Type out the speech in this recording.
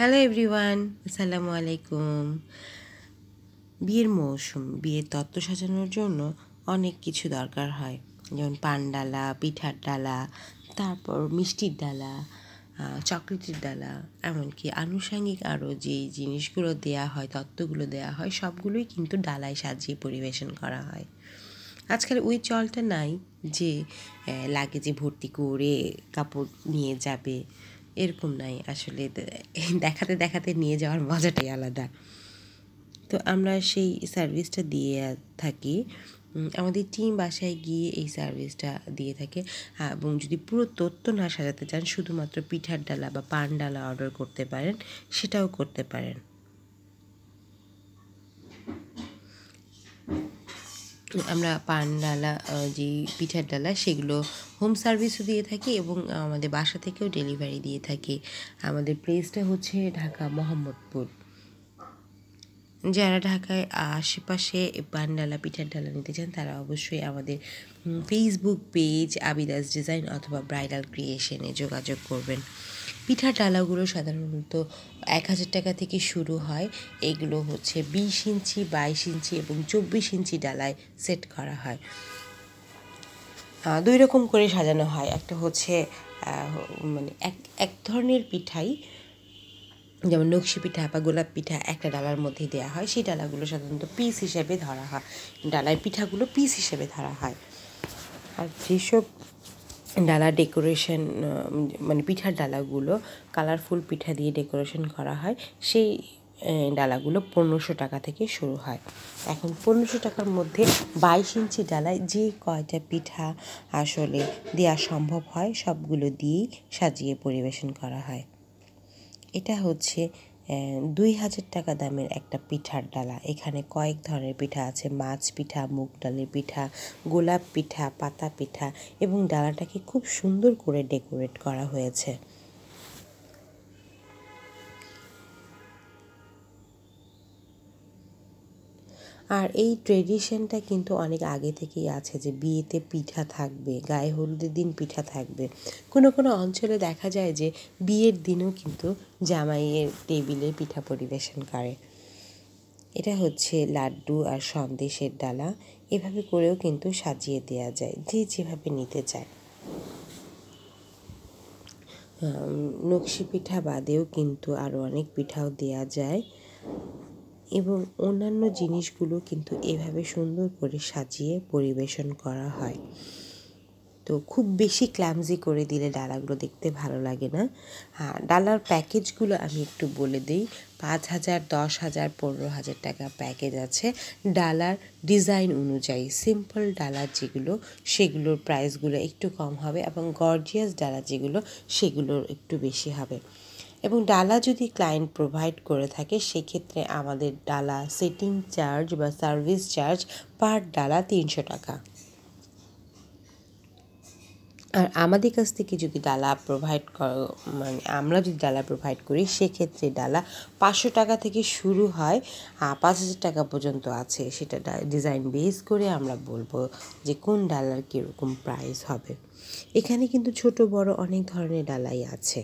hello everyone আসসালামু আলাইকুম বিয়ের মৌসুম বিয়ের তত্ত্ব সাজানোর জন্য অনেক কিছু দরকার হয় যেমন পান ডালা পিঠার ডালা তারপর মিষ্টির ডালা চকলেটের ডালা এমনকি আনুষাঙ্গিক আরও যে জিনিসগুলো দেয়া হয় তত্ত্বগুলো দেয়া হয় সবগুলোই কিন্তু ডালায় সাজিয়ে পরিবেশন করা হয় আজকাল ওই চলটা নাই যে লাগেজে ভর্তি করে কাপড় নিয়ে যাবে এরকম নাই আসলে দেখাতে দেখাতে নিয়ে যাওয়ার মজাটাই আলাদা তো আমরা সেই সার্ভিসটা দিয়ে থাকি আমাদের টিম বাসায় গিয়ে এই সার্ভিসটা দিয়ে থাকে এবং যদি পুরো তত্ত্ব না সাজাতে চান শুধুমাত্র পিঠার ডালা বা পান ডালা অর্ডার করতে পারেন সেটাও করতে পারেন আমরা পান ডালা যে পিঠার ডালা সেগুলো হোম সার্ভিসও দিয়ে থাকি এবং আমাদের বাসা থেকেও ডেলিভারি দিয়ে থাকি আমাদের প্লেসটা হচ্ছে ঢাকা মোহাম্মদপুর যারা ঢাকায় আশেপাশে পান্ডালা পিঠার ডালা নিতে চান তারা অবশ্যই আমাদের ফেসবুক পেজ আবিদাস ডিজাইন অথবা ব্রাইডাল ক্রিয়েশনে যোগাযোগ করবেন পিঠার ডালাগুলো সাধারণত এক হাজার টাকা থেকে শুরু হয় এগুলো হচ্ছে বিশ ইঞ্চি বাইশ ইঞ্চি এবং চব্বিশ ইঞ্চি ডালায় সেট করা হয় দুই রকম করে সাজানো হয় একটা হচ্ছে মানে এক এক ধরনের পিঠাই যেমন নকশি পিঠা বা গোলাপ পিঠা একটা ডালার মধ্যে দেওয়া হয় সেই ডালাগুলো সাধারণত পিস হিসেবে ধরা হয় ডালায় পিঠাগুলো পিস হিসেবে ধরা হয় আর যেসব ডালা ডেকোরেশন মানে পিঠার ডালাগুলো কালারফুল পিঠা দিয়ে ডেকোরেশন করা হয় সেই ডালাগুলো পনেরোশো টাকা থেকে শুরু হয় এখন পনেরোশো টাকার মধ্যে বাইশ ইঞ্চি ডালায় যে কয়টা পিঠা আসলে দেওয়া সম্ভব হয় সবগুলো দিয়েই সাজিয়ে পরিবেশন করা হয় এটা হচ্ছে দুই হাজার টাকা দামের একটা পিঠার ডালা এখানে কয়েক ধরনের পিঠা আছে মাছ পিঠা মুগ ডালের পিঠা গোলাপ পিঠা পাতা পিঠা এবং ডালাটাকে খুব সুন্দর করে ডেকোরেট করা হয়েছে আর এই ট্রেডিশনটা কিন্তু অনেক আগে থেকেই আছে যে বিয়েতে পিঠা থাকবে গায়ে হলুদের দিন পিঠা থাকবে কোনো কোনো অঞ্চলে দেখা যায় যে বিয়ের দিনও কিন্তু জামাইয়ের টেবিলে পিঠা পরিবেশন করে এটা হচ্ছে লাড্ডু আর সন্দেশের ডালা এভাবে করেও কিন্তু সাজিয়ে দেওয়া যায় যে যেভাবে নিতে চায় নকশি পিঠা বাদেও কিন্তু আরও অনেক পিঠাও দেওয়া যায় এবং অন্যান্য জিনিসগুলো কিন্তু এভাবে সুন্দর করে সাজিয়ে পরিবেশন করা হয় তো খুব বেশি ক্ল্যামজি করে দিলে ডালাগুলো দেখতে ভালো লাগে না হ্যাঁ ডালার প্যাকেজগুলো আমি একটু বলে দিই পাঁচ হাজার দশ হাজার পনেরো হাজার টাকা প্যাকেজ আছে ডালার ডিজাইন অনুযায়ী সিম্পল ডালা যেগুলো সেগুলোর প্রাইসগুলো একটু কম হবে এবং গর্জিয়াস ডালা যেগুলো সেগুলোর একটু বেশি হবে এবং ডালা যদি ক্লায়েন্ট প্রোভাইড করে থাকে সেক্ষেত্রে আমাদের ডালা সেটিং চার্জ বা সার্ভিস চার্জ পার ডালা তিনশো টাকা আর আমাদের কাছ থেকে যদি ডালা প্রোভাইড মানে আমরা যদি ডালা প্রোভাইড করি সেক্ষেত্রে ডালা পাঁচশো টাকা থেকে শুরু হয় পাঁচ হাজার টাকা পর্যন্ত আছে সেটা ডিজাইন বেস করে আমরা বলবো যে কোন ডালার কীরকম প্রাইস হবে এখানে কিন্তু ছোট বড় অনেক ধরনের ডালাই আছে